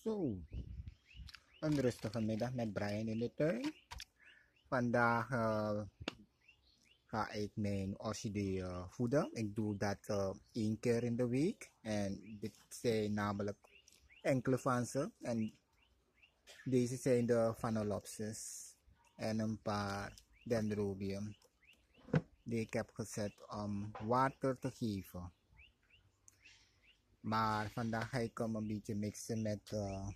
Zo, een rustige middag met Brian in de tuin. Vandaag uh, ga ik mijn orchidee eh, voeden. Ik doe dat eh, één keer in de week. En dit zijn namelijk enkele van ze. En deze zijn de Phalaenopsis en een paar dendrobium die ik heb gezet om water te geven. Maar vandaag ga ik hem een beetje mixen met uh,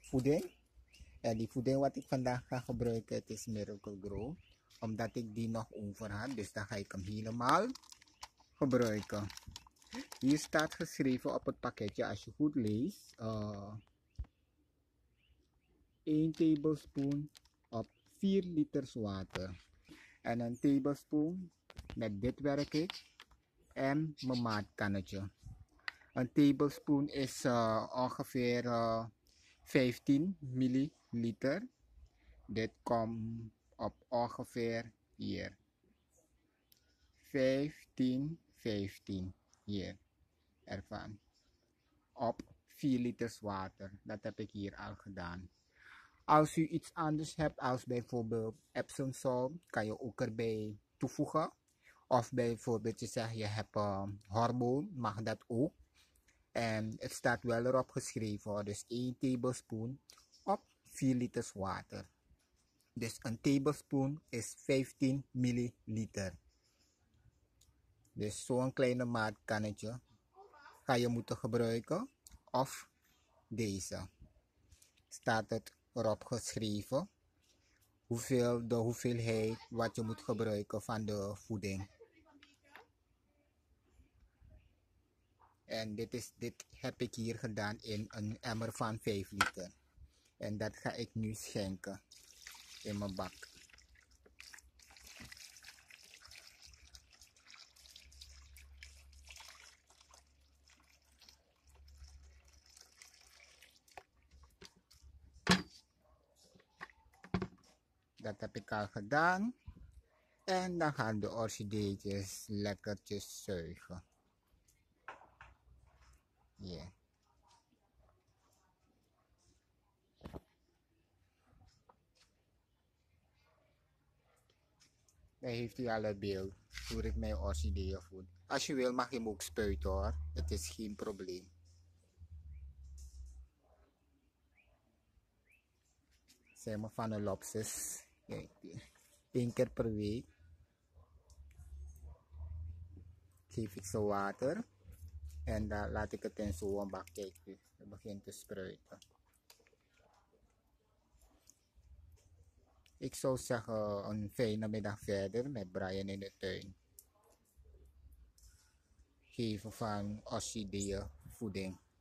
voeding. En die voeding wat ik vandaag ga gebruiken, het is Miracle Grow. Omdat ik die nog over had, dus dan ga ik hem helemaal gebruiken. Hier staat geschreven op het pakketje, als je goed leest, uh, eh, 1 tablespoon op 4 liters water. En een tablespoon, met dit werk ik, en mijn maatkannetje. Een tablespoon is eh, ongeveer 15 eh, milliliter. Dit komt op ongeveer hier. 15, 15 hier ervan. Op 4 liters water. Dat heb ik hier al gedaan. Als u iets anders hebt, als bijvoorbeeld Epsom kan je ook erbij toevoegen. Of bijvoorbeeld je zegt je hebt uh, hormoon, mag dat ook. En het staat wel erop geschreven, dus 1 tablespoon op 4 liter water. Dus een tablespoon is 15 milliliter. Dus zo'n kleine maatkannetje ga je moeten gebruiken. Of deze. Staat het erop geschreven. Hoeveel, de hoeveelheid wat je moet gebruiken van de voeding. En dit, is, dit heb ik hier gedaan in een emmer van 5 liter. En dat ga ik nu schenken in mijn bak. Dat heb ik al gedaan. En dan gaan de orchideetjes lekkertjes zuigen. Yeah. Daar heeft u al een beeld hoe ik mijn orchideeën voed. Als je wil mag je hem ook spuiten hoor. Het is geen probleem. Zijn we van een lopsis. Eén keer per week geef ik water. En dan laat ik het in zo'n bak kijken. Het begint te spruiten. Ik zou zeggen een fijne middag verder met Brian in de tuin. Geven van orchideeën voeding.